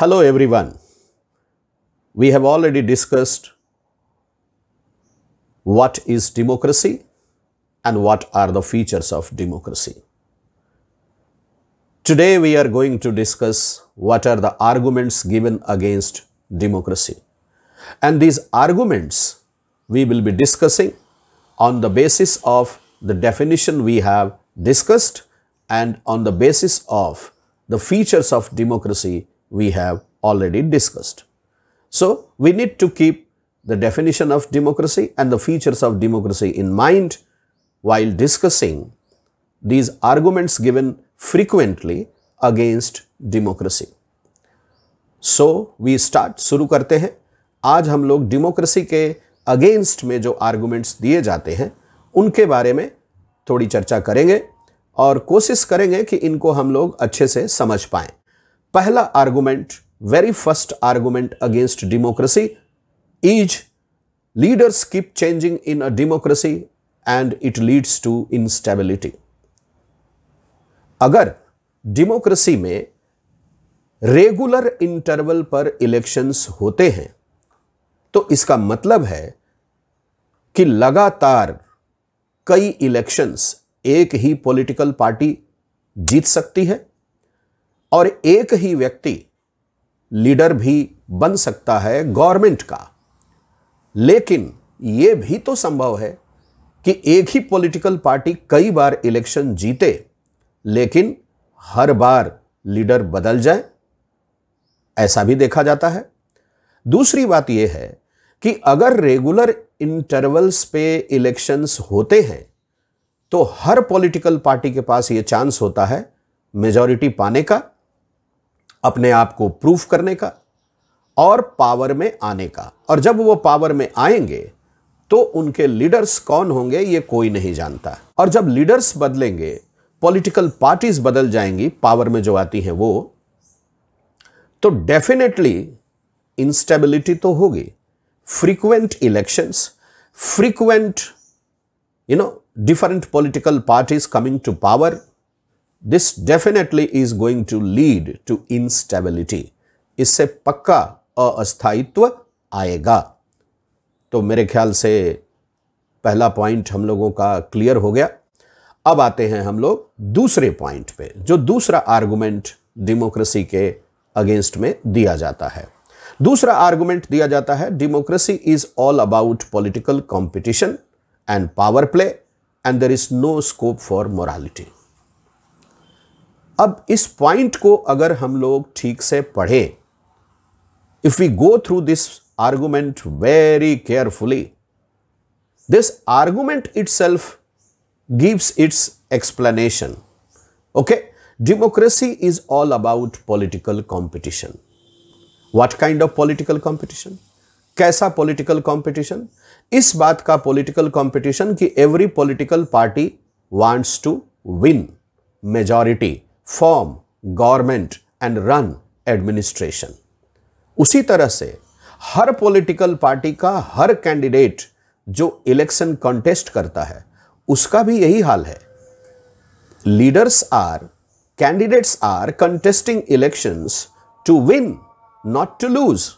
Hello everyone. We have already discussed what is democracy and what are the features of democracy. Today we are going to discuss what are the arguments given against democracy. And these arguments we will be discussing on the basis of the definition we have discussed and on the basis of the features of democracy we have already discussed. So, we need to keep the definition of democracy and the features of democracy in mind while discussing these arguments given frequently against democracy. So, we start शुरू karte hai. Aaj hum log democracy ke against me jo arguments diye jate hai, unke baare mein thodi charcha karenge aur kosis karenge ki inko hum log achche se samaj paayen. पहला argument very first argument against democracy is leaders keep changing in a democracy and it leads to instability अगर democracy में regular interval पर elections होते हैं तो इसका मतलब है कि लगातार कई इलेक्शंस एक ही पॉलिटिकल पार्टी जीत सकती है और एक ही व्यक्ति लीडर भी बन सकता है गवर्नमेंट का लेकिन ये भी तो संभव है कि एक ही पॉलिटिकल पार्टी कई बार इलेक्शन जीते लेकिन हर बार लीडर बदल जाए ऐसा भी देखा जाता है दूसरी बात यह है कि अगर रेगुलर इंटरवल्स पे इलेक्शंस होते हैं तो हर पॉलिटिकल पार्टी के पास ये चांस होता है मेजॉरिटी पाने का अपने आप को प्रूफ करने का और पावर में आने का और जब वो पावर में आएंगे तो उनके लीडर्स कौन होंगे ये कोई नहीं जानता और जब लीडर्स बदलेंगे पॉलिटिकल पार्टीज बदल जाएंगी पावर में जो आती हैं वो तो डेफिनेटली इंस्टेबिलिटी तो होगी frequent elections frequent you know different political parties coming to power this definitely is going to lead to instability इससे पक्का अस्थायित्व आएगा तो मेरे ख्याल से पहला पॉइंट हम लोगों का क्लियर हो गया अब आते हैं हम लोग दूसरे पॉइंट पे जो दूसरा आर्गुमेंट डेमोक्रेसी के अगेंस्ट में दिया जाता है दूसरा आर्गुमेंट दिया जाता है democracy is all about political competition and power play and there is no scope for morality अब इस पॉइंट को अगर हम लोग ठीक से पढ़ें if we go through this argument very carefully this argument itself gives its explanation okay democracy is all about political competition what kind of political competition कैसा पॉलिटिकल कॉम्पिटिशन इस बात का पॉलिटिकल कॉम्पिटिशन कि every political party wants to win majority form government and run administration उसी तरह से हर political party का हर कैंडिडेट जो इलेक्शन कंटेस्ट करता है उसका भी यही हाल है leaders are candidates are contesting election to win not to lose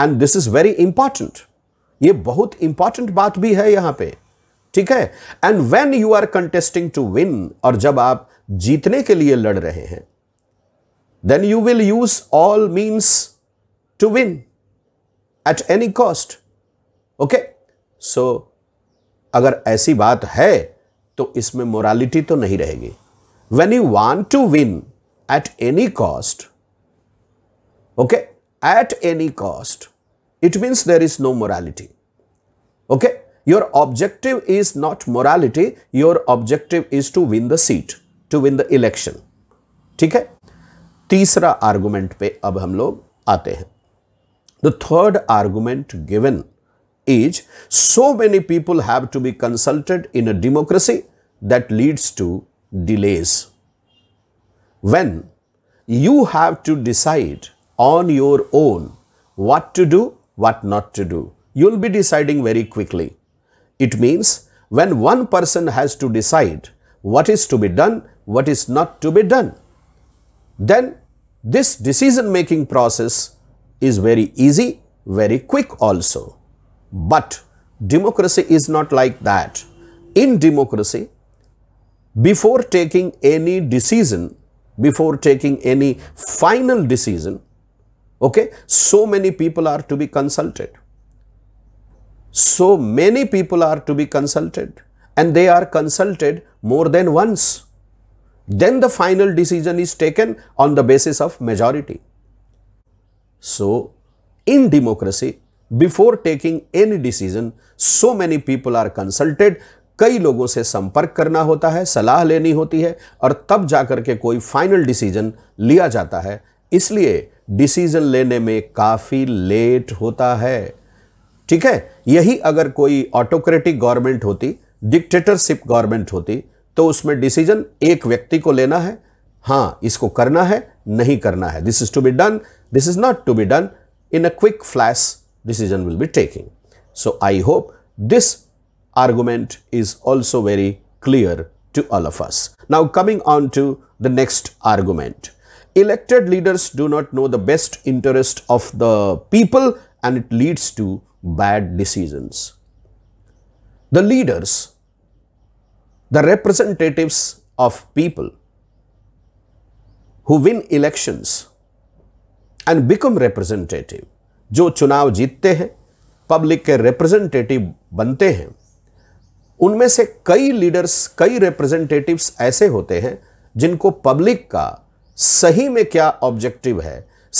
and this is very important ये बहुत इंपॉर्टेंट बात भी है यहां पे ठीक है and when you are contesting to win और जब आप जीतने के लिए लड़ रहे हैं then you will use all means to win at any cost okay so अगर ऐसी बात है तो इसमें मोरालिटी तो नहीं रहेगी when you want to win at any cost okay at any cost it means there is no morality okay your objective is not morality your objective is to win the seat To win the election, ठीक है तीसरा argument पे अब हम लोग आते हैं the third argument given is so many people have to be consulted in a democracy that leads to delays when you have to decide on your own what to do what not to do you'll be deciding very quickly it means when one person has to decide what is to be done, what is not to be done. Then this decision making process is very easy, very quick also. But democracy is not like that. In democracy, before taking any decision, before taking any final decision, okay, so many people are to be consulted. So many people are to be consulted and they are consulted more than once. Then the final decision is taken on the basis of majority. So, in democracy, before taking any decision, so many people are consulted, कई लोगों से संपर्क करना होता है सलाह लेनी होती है और तब जाकर के कोई फाइनल डिसीजन लिया जाता है इसलिए डिसीजन लेने में काफ़ी लेट होता है ठीक है यही अगर कोई ऑटोक्रेटिक गवर्नमेंट होती डिक्टेटरशिप गवर्नमेंट होती तो उसमें डिसीजन एक व्यक्ति को लेना है हां इसको करना है नहीं करना है this is to be done this is not to be done in a quick flash decision will be taking so I hope this argument is also very clear to all of us now coming on to the next argument elected leaders do not know the best interest of the people and it leads to bad decision the leaders the representatives of people who win elections and become representative जो चुनाव जीतते हैं public के representative बनते हैं उनमें से कई लीडर्स कई रिप्रेजेंटेटिव्स ऐसे होते हैं जिनको पब्लिक का सही में क्या ऑब्जेक्टिव है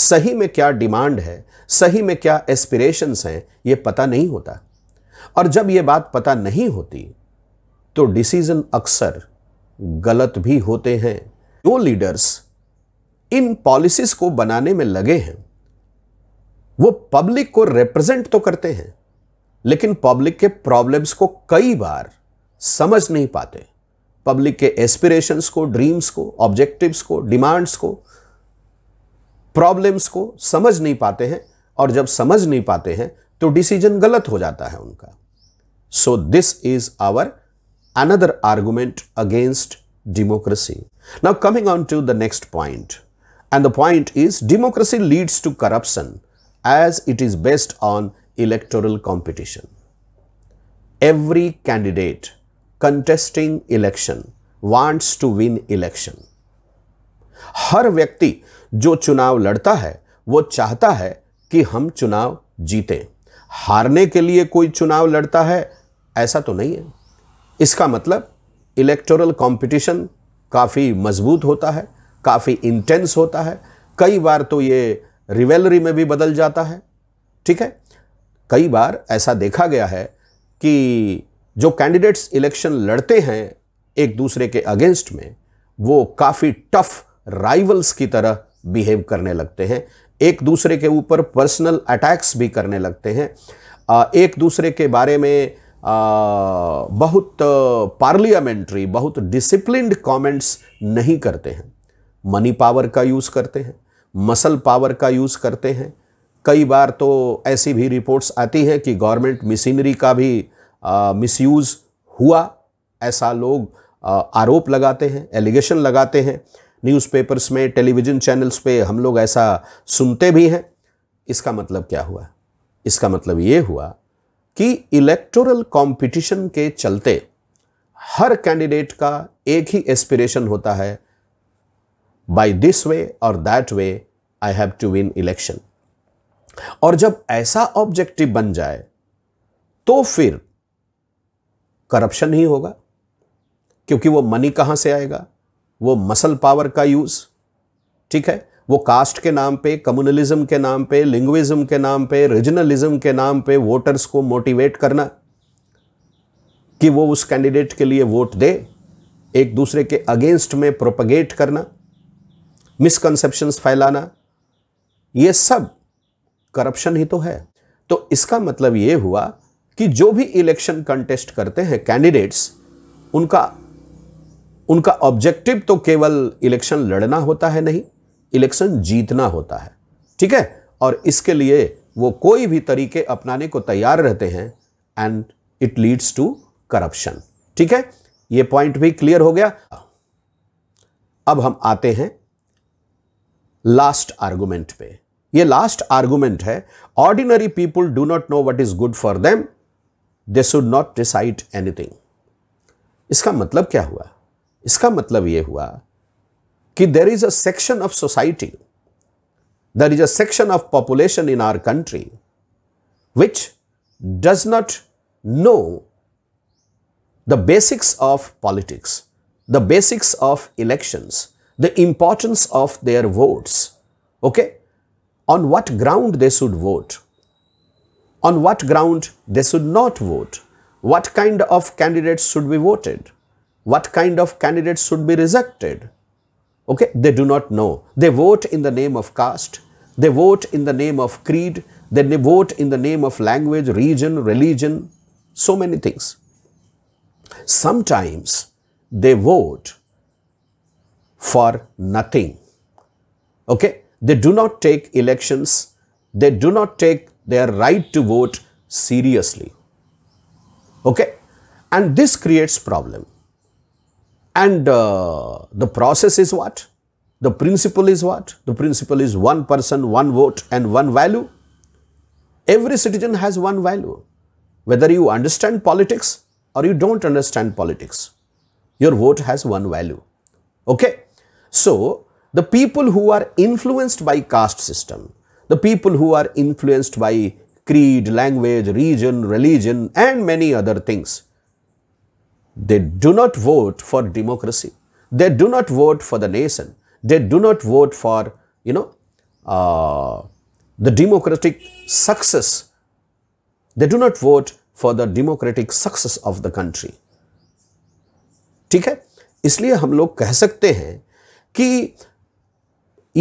सही में क्या डिमांड है सही में क्या एस्पिरेशंस हैं ये पता नहीं होता और जब ये बात पता नहीं होती तो डिसीज़न अक्सर गलत भी होते हैं जो लीडर्स इन पॉलिसीज़ को बनाने में लगे हैं वो पब्लिक को रिप्रेजेंट तो करते हैं लेकिन पब्लिक के प्रॉब्लम्स को कई बार समझ नहीं पाते पब्लिक के एस्पिरेशंस को ड्रीम्स को ऑब्जेक्टिव्स को डिमांड्स को प्रॉब्लम्स को समझ नहीं पाते हैं और जब समझ नहीं पाते हैं तो डिसीजन गलत हो जाता है उनका so this is our another argument against democracy. Now, coming on to the next point, and the point is democracy leads to corruption as it is based on electoral competition. Every candidate contesting election wants to win election. हर व्यक्ति जो चुनाव लड़ता है वो चाहता है कि हम चुनाव जीतें हारने के लिए कोई चुनाव लड़ता है ऐसा तो नहीं है इसका मतलब इलेक्टोरल कंपटीशन काफ़ी मजबूत होता है काफ़ी इंटेंस होता है कई बार तो ये रिवेलरी में भी बदल जाता है ठीक है कई बार ऐसा देखा गया है कि जो कैंडिडेट्स इलेक्शन लड़ते हैं एक दूसरे के अगेंस्ट में वो काफ़ी टफ राइवल्स की तरह बिहेव करने लगते हैं एक दूसरे के ऊपर पर्सनल अटैक्स भी करने लगते हैं एक दूसरे के बारे में बहुत पार्लियामेंट्री बहुत डिसिप्लिनड कमेंट्स नहीं करते हैं मनी पावर का यूज़ करते हैं मसल पावर का यूज़ करते हैं कई बार तो ऐसी भी रिपोर्ट्स आती हैं कि गवर्नमेंट मशीनरी का भी मिसयूज़ हुआ ऐसा लोग आ, आरोप लगाते हैं एलिगेशन लगाते हैं न्यूज़पेपर्स में टेलीविज़न चैनल्स पे हम लोग ऐसा सुनते भी हैं इसका मतलब क्या हुआ इसका मतलब ये हुआ कि इलेक्टोरल कंपटीशन के चलते हर कैंडिडेट का एक ही एस्पिरेशन होता है बाय दिस वे और that way I have to win election और जब ऐसा ऑब्जेक्टिव बन जाए तो फिर करप्शन ही होगा क्योंकि वो मनी कहाँ से आएगा वो मसल पावर का यूज़ ठीक है वो कास्ट के नाम पे कम्युनलिज्म के नाम पे लिंग्विज्म के नाम पे रीजनलिज्म के नाम पे वोटर्स को मोटिवेट करना कि वो उस कैंडिडेट के लिए वोट दे एक दूसरे के अगेंस्ट में प्रोपगेट करना मिसकंसेप्शंस फैलाना ये सब करप्शन ही तो है तो इसका मतलब ये हुआ कि जो भी इलेक्शन कंटेस्ट करते हैं कैंडिडेट्स उनका उनका ऑब्जेक्टिव तो केवल इलेक्शन लड़ना होता है नहीं इलेक्शन जीतना होता है ठीक है और इसके लिए वो कोई भी तरीके अपनाने को तैयार रहते हैं and it leads to corruption ठीक है ये पॉइंट भी क्लियर हो गया अब हम आते हैं लास्ट आर्गुमेंट पे ये लास्ट आर्गुमेंट है ordinary people do not know what is good for them they should not decide anything इसका मतलब क्या हुआ इसका मतलब ये हुआ कि there is a section of society, there is a section of population in our country which does not know the basics of politics, the basics of elections, the importance of their votes, okay? On what ground they should vote, on what ground they should not vote, what kind of candidates should be voted, what kind of candidates should be rejected, Okay, they do not know. They vote in the name of caste, they vote in the name of creed, they vote in the name of language, region, religion, so many things. Sometimes they vote for nothing. Okay, they do not take elections, they do not take their right to vote seriously. Okay, and this creates problem. And uh, the process is what? The principle is what? The principle is one person, one vote and one value. Every citizen has one value. Whether you understand politics or you don't understand politics, your vote has one value. Okay? So, the people who are influenced by caste system, the people who are influenced by creed, language, region, religion and many other things, They do not vote for democracy. They do not vote for the nation. They do not vote for, you know, uh, the democratic success. They do not vote for the democratic success of the country. theek hai isliye hum log keh sakte hain ki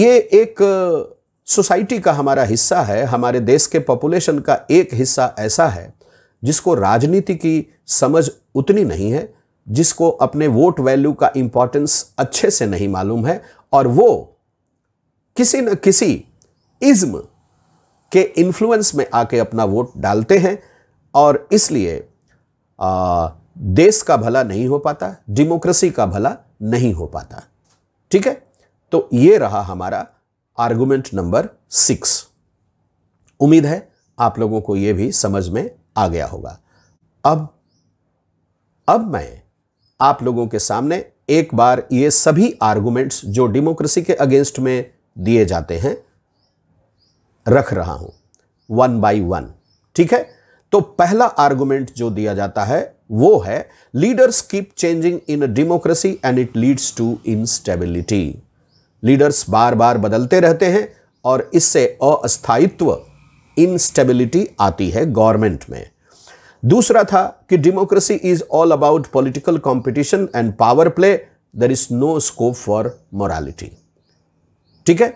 ye ek society का हमारा हिस्सा है हमारे देश के population का एक हिस्सा ऐसा है जिसको राजनीति की समझ उतनी नहीं है जिसको अपने वोट वैल्यू का इंपॉर्टेंस अच्छे से नहीं मालूम है और वो किसी न किसी इज्म के इन्फ्लुएंस में आके अपना वोट डालते हैं और इसलिए आ, देश का भला नहीं हो पाता डेमोक्रेसी का भला नहीं हो पाता ठीक है तो ये रहा हमारा आर्गुमेंट नंबर सिक्स उम्मीद है आप लोगों को यह भी समझ में आ गया होगा अब अब मैं आप लोगों के सामने एक बार ये सभी आर्गुमेंट्स जो डेमोक्रेसी के अगेंस्ट में दिए जाते हैं रख रहा हूं वन बाय वन ठीक है तो पहला आर्गुमेंट जो दिया जाता है वो है leaders keep changing in democracy and it leads to instability leaders बार बार बदलते रहते हैं और इससे अस्थायित्व इनस्टेबिलिटी आती है गवर्नमेंट में दूसरा था कि democracy is all about political competition and power play there is no scope for morality ठीक है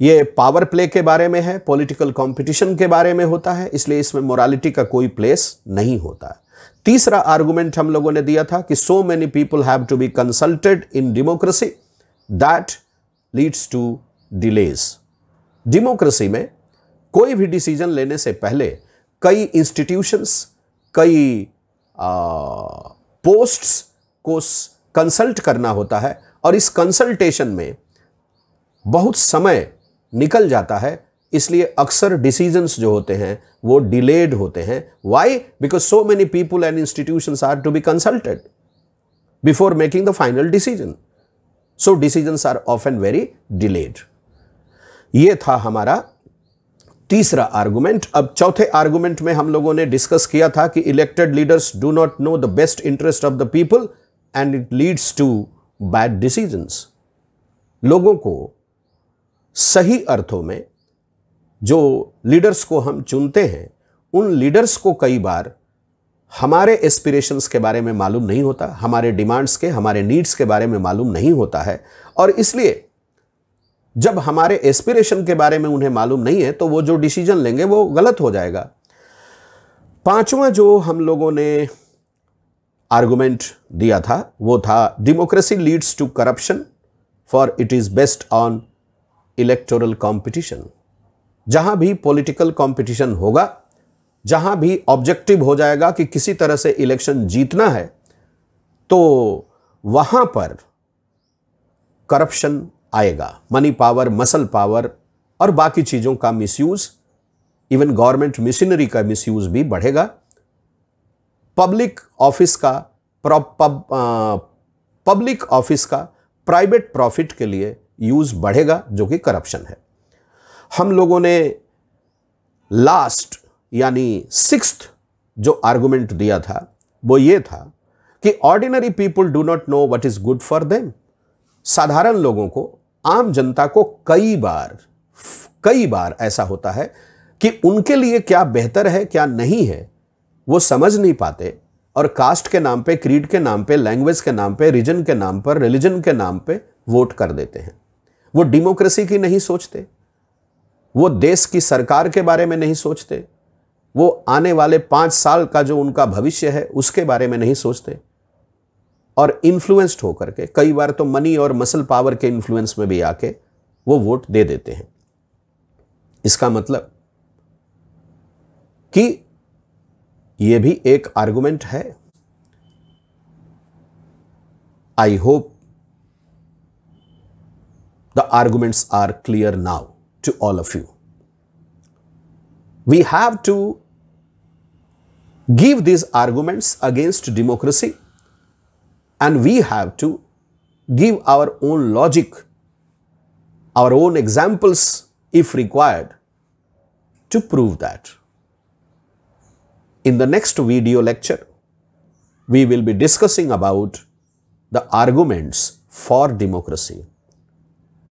ये पावर प्ले के बारे में है पॉलिटिकल कंपटीशन के बारे में होता है इसलिए इसमें मोरालिटी का कोई प्लेस नहीं होता तीसरा आर्गूमेंट हम लोगों ने दिया था कि so many people have to be consulted in democracy that leads to delays democracy में कोई भी डिसीजन लेने से पहले कई इंस्टीट्यूशंस कई पोस्ट्स को कंसल्ट करना होता है और इस कंसल्टेशन में बहुत समय निकल जाता है इसलिए अक्सर डिसीजंस जो होते हैं वो डिलेड होते हैं why because so many people and institutions are to be consulted before making the final decision so decisions are ऑफ एंड वेरी डिलेड ये था हमारा तीसरा आर्गुमेंट अब चौथे आर्गुमेंट में हम लोगों ने डिस्कस किया था कि elected leaders do not know the best interest of the people and it leads to bad decisions लोगों को सही अर्थों में जो लीडर्स को हम चुनते हैं उन लीडर्स को कई बार हमारे एस्पिरेशंस के बारे में मालूम नहीं होता हमारे डिमांड्स के हमारे नीड्स के बारे में मालूम नहीं होता है और इसलिए जब हमारे एस्पिरेशन के बारे में उन्हें मालूम नहीं है तो वो जो डिसीजन लेंगे वो गलत हो जाएगा पांचवा जो हम लोगों ने आर्गूमेंट दिया था वो था democracy leads to corruption for it is best on electoral competition जहाँ भी पॉलिटिकल कंपटीशन होगा जहाँ भी ऑब्जेक्टिव हो जाएगा कि किसी तरह से इलेक्शन जीतना है तो वहाँ पर करप्शन आएगा मनी पावर मसल पावर और बाकी चीज़ों का मिसयूज़ इवन गवर्नमेंट मिशीनरी का मिसयूज़ भी बढ़ेगा पब्लिक ऑफिस का पब्लिक ऑफिस का प्राइवेट प्रॉफिट के लिए यूज़ बढ़ेगा जो कि करप्शन है हम लोगों ने लास्ट यानी सिक्स जो आर्गूमेंट दिया था वो ये था कि ordinary people do not know what is good for them साधारण लोगों को आम जनता को कई बार कई बार ऐसा होता है कि उनके लिए क्या बेहतर है क्या नहीं है वो समझ नहीं पाते और कास्ट के नाम पे क्रीड के नाम पे लैंग्वेज के नाम पे रीजन के नाम पर रिलीजन के नाम पे वोट कर देते हैं वो डेमोक्रेसी की नहीं सोचते वो देश की सरकार के बारे में नहीं सोचते वो आने वाले पाँच साल का जो उनका भविष्य है उसके बारे में नहीं सोचते और इन्फ्लुएंस्ड होकर के कई बार तो मनी और मसल पावर के इन्फ्लुएंस में भी आके वो वोट दे देते हैं इसका मतलब कि ये भी एक आर्गुमेंट है I hope the arguments are clear now to all of you we have to give this arguments against democracy and we have to give our own logic, our own examples if required to prove that. In the next video lecture, we will be discussing about the arguments for democracy.